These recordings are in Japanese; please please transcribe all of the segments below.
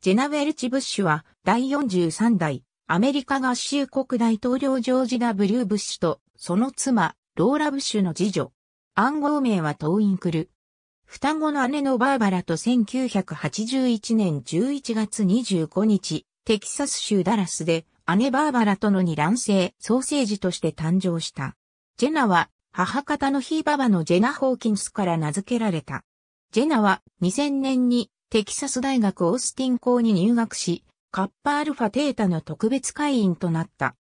ジェナ・ウェルチ・ブッシュは第43代アメリカ合衆国大統領ジョージ・ W・ ブッシュとその妻、ローラ・ブッシュの次女。暗号名はトーインクル。双子の姉のバーバラと1981年11月25日、テキサス州ダラスで姉バーバラとの二卵性ソーセージとして誕生した。ジェナは母方のヒーババのジェナ・ホーキンスから名付けられた。ジェナは2000年にテキサス大学オースティン校に入学し、カッパアルファテータの特別会員となった。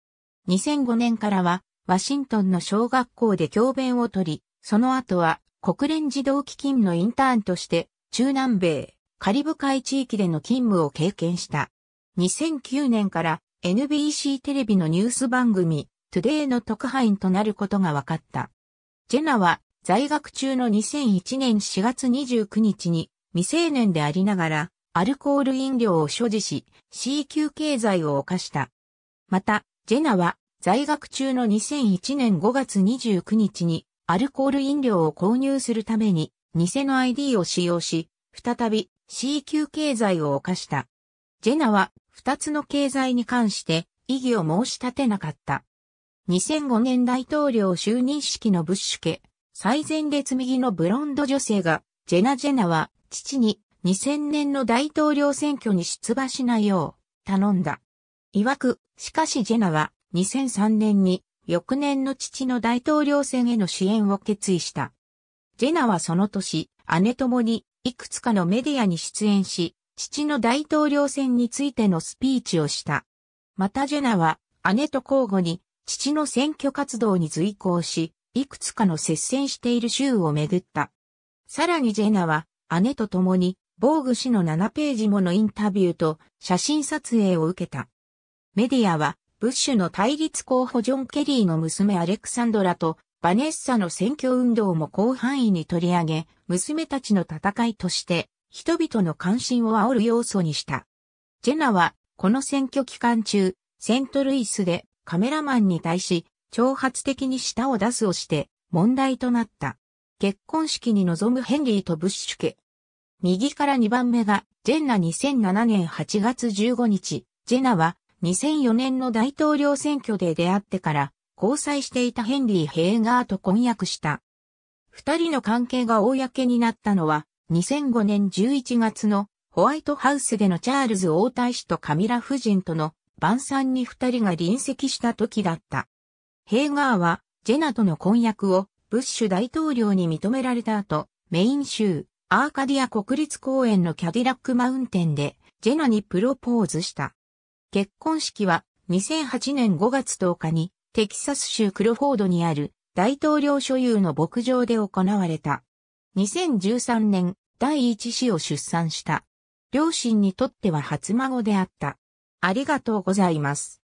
2005年からは、ワシントンの小学校で教鞭を取り、その後は国連児童基金のインターンとして、中南米、カリブ海地域での勤務を経験した。2009年から NBC テレビのニュース番組、トゥデイの特派員となることが分かった。ジェナは在学中の2001年4月29日に未成年でありながら、アルコール飲料を所持し、C 級経済を犯した。また、ジェナは、在学中の2001年5月29日に、アルコール飲料を購入するために、偽の ID を使用し、再び C 級経済を犯した。ジェナは、二つの経済に関して、異議を申し立てなかった。2005年大統領就任式のブッシュ家、最前列右のブロンド女性が、ジェナ・ジェナは、父に2000年の大統領選挙に出馬しないよう頼んだ。曰く、しかしジェナは2003年に翌年の父の大統領選への支援を決意した。ジェナはその年、姉ともにいくつかのメディアに出演し、父の大統領選についてのスピーチをした。またジェナは姉と交互に父の選挙活動に随行し、いくつかの接戦している州を巡った。さらにジェナは姉と共に、防具氏の7ページものインタビューと写真撮影を受けた。メディアは、ブッシュの対立候補ジョン・ケリーの娘アレクサンドラとバネッサの選挙運動も広範囲に取り上げ、娘たちの戦いとして人々の関心を煽る要素にした。ジェナは、この選挙期間中、セントルイスでカメラマンに対し、挑発的に舌を出すをして問題となった。結婚式に臨むヘンリーとブッシュ家、右から2番目が、ジェンナ2007年8月15日、ジェナは2004年の大統領選挙で出会ってから、交際していたヘンリー・ヘーガーと婚約した。二人の関係が公になったのは、2005年11月のホワイトハウスでのチャールズ王太子とカミラ夫人との晩餐に二人が臨席した時だった。ヘーガーは、ジェナとの婚約をブッシュ大統領に認められた後、メイン州、アーカディア国立公園のキャディラックマウンテンでジェナにプロポーズした。結婚式は2008年5月10日にテキサス州クロフォードにある大統領所有の牧場で行われた。2013年第一子を出産した。両親にとっては初孫であった。ありがとうございます。